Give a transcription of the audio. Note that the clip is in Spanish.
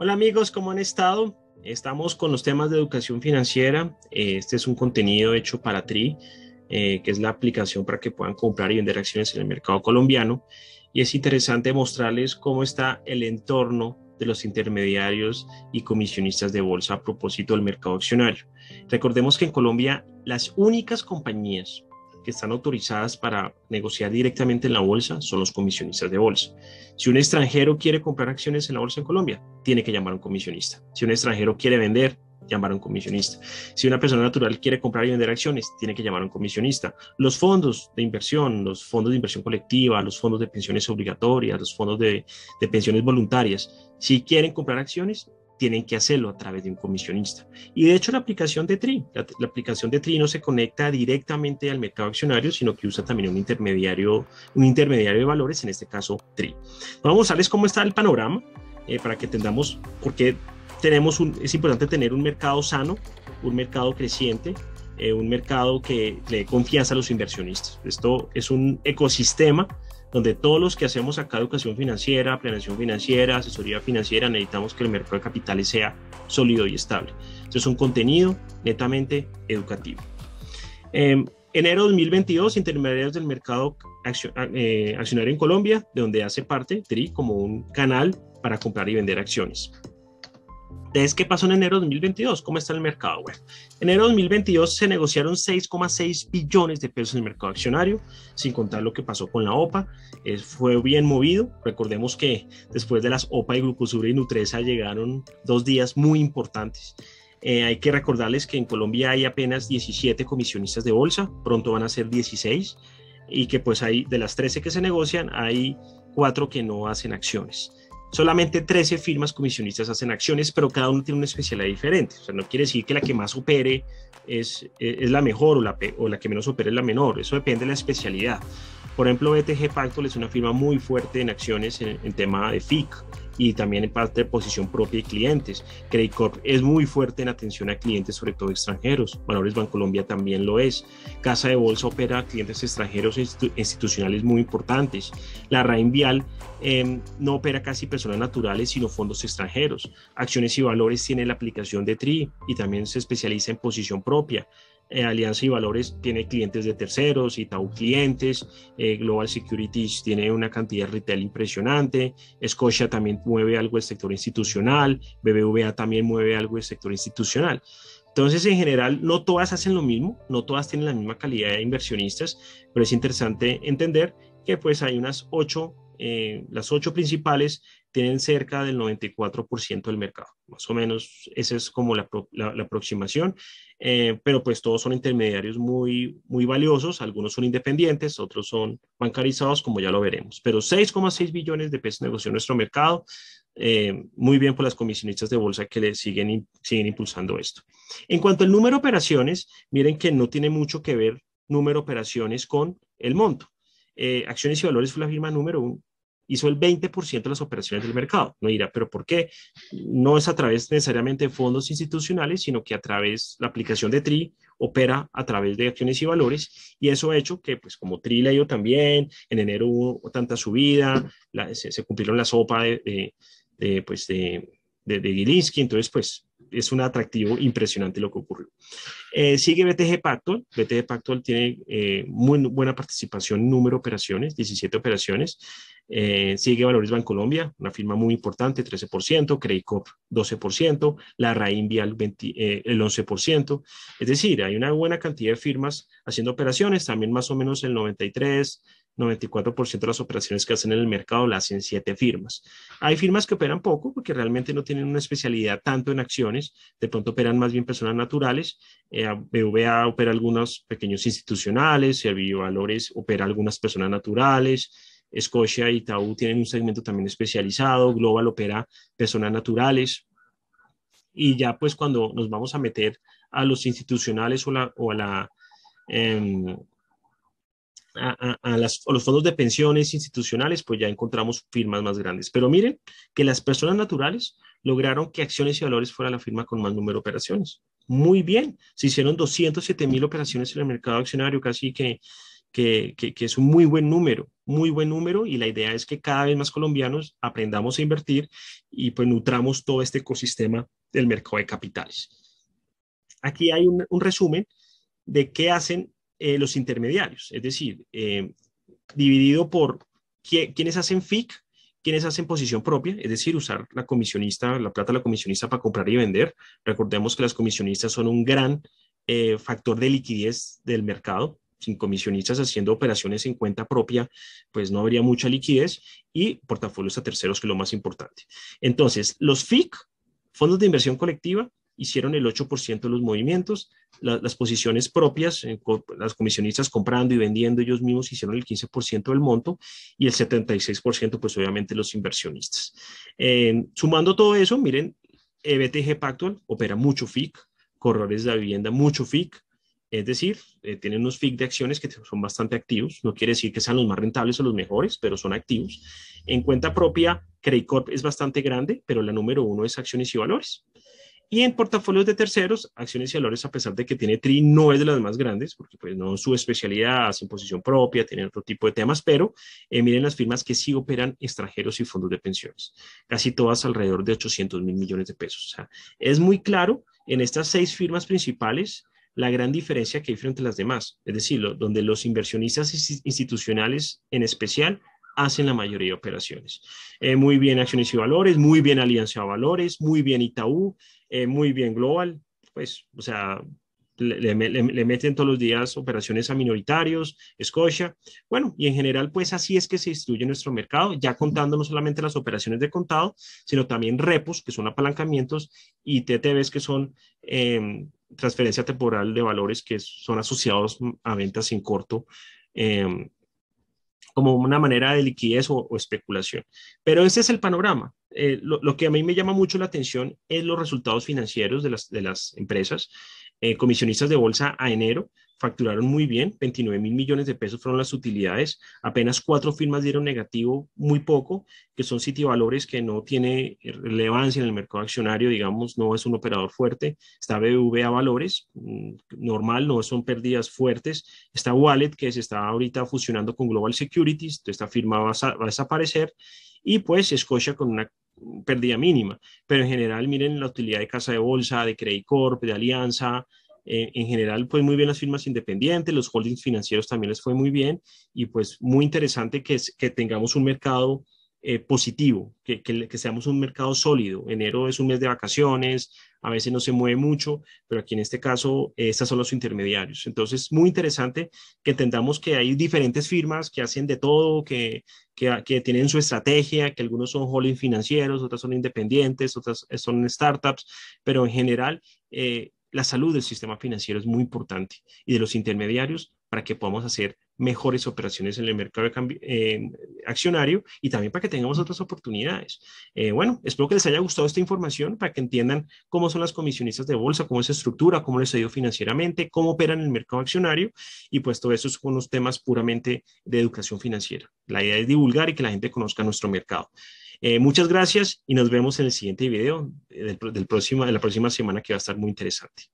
Hola amigos, ¿cómo han estado? Estamos con los temas de educación financiera. Este es un contenido hecho para TRI, eh, que es la aplicación para que puedan comprar y vender acciones en el mercado colombiano. Y es interesante mostrarles cómo está el entorno de los intermediarios y comisionistas de bolsa a propósito del mercado accionario. Recordemos que en Colombia las únicas compañías que están autorizadas para negociar directamente en la bolsa son los comisionistas de bolsa. Si un extranjero quiere comprar acciones en la bolsa en Colombia, tiene que llamar a un comisionista. Si un extranjero quiere vender, llamar a un comisionista. Si una persona natural quiere comprar y vender acciones, tiene que llamar a un comisionista. Los fondos de inversión, los fondos de inversión colectiva, los fondos de pensiones obligatorias, los fondos de, de pensiones voluntarias, si quieren comprar acciones, tienen que hacerlo a través de un comisionista. Y de hecho la aplicación de TRI, la, aplicación de TRI no se conecta directamente al mercado accionario, sino que usa también un intermediario, un intermediario de valores, en este caso TRI. Vamos a ver cómo está el panorama eh, para que entendamos por tenemos un, es importante tener un mercado sano, un mercado creciente, eh, un mercado que le dé confianza a los inversionistas. Esto es un ecosistema donde todos los que hacemos acá educación financiera, planeación financiera, asesoría financiera, necesitamos que el mercado de capitales sea sólido y estable. Entonces, un contenido netamente educativo. Eh, enero 2022, Intermediarios del Mercado eh, Accionario en Colombia, de donde hace parte TRI como un canal para comprar y vender acciones. Entonces, ¿qué pasó en enero de 2022? ¿Cómo está el mercado? Bueno, en enero de 2022 se negociaron 6,6 billones de pesos en el mercado accionario, sin contar lo que pasó con la OPA. Eh, fue bien movido. Recordemos que después de las OPA y Glucosura y Nutresa llegaron dos días muy importantes. Eh, hay que recordarles que en Colombia hay apenas 17 comisionistas de bolsa, pronto van a ser 16, y que pues hay de las 13 que se negocian, hay 4 que no hacen acciones. Solamente 13 firmas comisionistas hacen acciones, pero cada uno tiene una especialidad diferente. O sea, no quiere decir que la que más opere es, eh, es la mejor o la, o la que menos opere es la menor. Eso depende de la especialidad. Por ejemplo, BTG e Pactual es una firma muy fuerte en acciones en, tema de FIC y también en parte de posición propia y clientes. Credit Corp es muy fuerte en atención a clientes, sobre todo extranjeros. Valores Bancolombia también lo es. Casa de Bolsa opera clientes extranjeros e institucionales muy importantes. La RAIN Vial em, no opera casi personas naturales, sino fondos extranjeros. Acciones y Valores tiene la aplicación de TRI y también se especializa en posición propia. Alianza y Valores tiene clientes de terceros, Itaú clientes, eh, Global Securities tiene una cantidad de retail impresionante, Scotia también mueve algo del sector institucional, BBVA también mueve algo del sector institucional. Entonces, en general, no todas hacen lo mismo, no todas tienen la misma calidad de inversionistas, pero es interesante entender que pues hay unas ocho eh, las ocho principales tienen cerca del 94% del mercado. Más o menos esa es como la, aproximación, eh, pero pues todos son intermediarios muy, muy valiosos, algunos son independientes, otros son bancarizados, como ya lo veremos. Pero 6,6 billones de pesos negoció nuestro mercado, eh, muy bien por las comisionistas de bolsa que le siguen, siguen impulsando esto. En cuanto al número de operaciones, miren que no tiene mucho que ver número de operaciones con el monto. acciones y valores fue la firma número uno hizo el 20% de las operaciones del mercado. No dirá, pero ¿por qué? No es a través necesariamente de fondos institucionales, sino que a través la aplicación de TRI opera a través de acciones y valores y eso ha hecho que, pues como TRI le también, en enero hubo tanta subida, se, cumplieron la sopa de, pues de, de, de Gilinski, entonces pues es un atractivo impresionante lo que ocurrió. Eh, sigue BTG Pactual. BTG Pactual tiene eh, muy buena participación, número de operaciones, 17 operaciones. Eh, sigue Valores Colombia, una firma muy importante, 13%, Credicop 12%, La Raín eh, el 11%. Es decir, hay una buena cantidad de firmas haciendo operaciones, también más o menos el 93%, 94% de las operaciones que hacen en el mercado las hacen siete firmas. Hay firmas que operan poco porque realmente no tienen una especialidad tanto en acciones, de pronto operan más bien personas naturales, BVA eh, opera algunos pequeños institucionales, Servio Valores opera algunas personas naturales, Escocia y Itaú tienen un segmento también especializado, Global opera personas naturales. Y ya pues cuando nos vamos a meter a los institucionales o, a la... Em, a, los fondos de pensiones institucionales, pues ya encontramos firmas más grandes. Pero miren que las personas naturales lograron que acciones y valores fuera la firma con más número de operaciones. Muy bien, se hicieron 207 mil operaciones en el mercado accionario, casi que, que, que, es un muy buen número, muy buen número, y la idea es que cada vez más colombianos aprendamos a invertir y pues nutramos todo este ecosistema del mercado de capitales. Aquí hay un, un resumen de qué hacen eh, los intermediarios, es decir, eh, dividido por quienes hacen FIC, quienes hacen posición propia, es decir, usar la comisionista, la plata de la comisionista para comprar y vender. Recordemos que las comisionistas son un gran eh, factor de liquidez del mercado. Sin comisionistas haciendo operaciones en cuenta propia, pues no habría mucha liquidez y portafolios a terceros, que es lo más importante. Entonces, los FIC, fondos de inversión colectiva, hicieron el 8% de los movimientos, las posiciones propias, las comisionistas comprando y vendiendo ellos mismos hicieron el 15% del monto y el 76% pues obviamente los inversionistas. sumando todo eso, miren, e BTG Pactual opera mucho FIC, corredores de la vivienda mucho FIC, es decir, eh, tienen unos FIC de acciones que son bastante activos. No quiere decir que sean los más rentables o los mejores, pero son activos. En cuenta propia, Credit es bastante grande, pero la número uno es acciones y valores. Y en portafolios de terceros, acciones y valores, a pesar de que tiene TRI, no es de las más grandes, porque pues no su especialidad, sin posición propia, tiene otro tipo de temas, pero eh, miren las firmas que sí operan extranjeros y fondos de pensiones, casi todas alrededor de 800 mil millones de pesos. es muy claro en estas seis firmas principales la gran diferencia que hay frente a las demás, es decir, donde los inversionistas institucionales en especial hacen la mayoría de operaciones. Eh, muy bien Acciones y Valores, muy bien Alianza Valores, muy bien Itaú, eh, muy bien Global, pues, o sea, le, meten todos los días operaciones a minoritarios, Escocia. Bueno, y en general, pues así es que se distribuye nuestro mercado, ya contando no solamente las operaciones de contado, sino también repos, que son apalancamientos, y TTVs, que son em, transferencia temporal de valores, que son asociados a ventas en corto. Em, como una manera de liquidez o, especulación. Pero ese es el panorama. Eh, lo, que a mí me llama mucho la atención es los resultados financieros de las, de las empresas. Eh, comisionistas de bolsa a enero facturaron muy bien, 29 mil millones de pesos fueron las utilidades, apenas cuatro firmas dieron negativo, muy poco, que son City Valores, que no tiene relevancia en el mercado accionario, digamos, no es un operador fuerte, está BBVA Valores, mm, normal, no son pérdidas fuertes, está Wallet, que se está ahorita fusionando con Global Securities, esta firma va a, desaparecer, y pues Escocia con una pérdida mínima, pero en general miren la utilidad de Casa de Bolsa, de Credit Corp, de Alianza, eh, en general, pues muy bien las firmas independientes, los holdings financieros también les fue muy bien y pues muy interesante que, que tengamos un mercado eh, positivo, que, seamos un mercado sólido. Enero es un mes de vacaciones, a veces no se mueve mucho, pero aquí en este caso, estas son los intermediarios. Entonces, muy interesante que entendamos que hay diferentes firmas que hacen de todo, que, tienen su estrategia, que algunos son holdings financieros, otras son independientes, otras son startups, pero en general, eh, la salud del sistema financiero es muy importante y de los intermediarios para que podamos hacer mejores operaciones en el mercado accionario y también para que tengamos otras oportunidades. Eh, bueno, espero que les haya gustado esta información para que entiendan cómo son las comisionistas de bolsa, cómo es estructura, cómo les ha ido financieramente, cómo operan en el mercado accionario y pues todo eso son unos temas puramente de educación financiera. La idea es divulgar y que la gente conozca nuestro mercado. Eh, muchas gracias y nos vemos en el siguiente video eh, del próximo, de la próxima semana que va a estar muy interesante.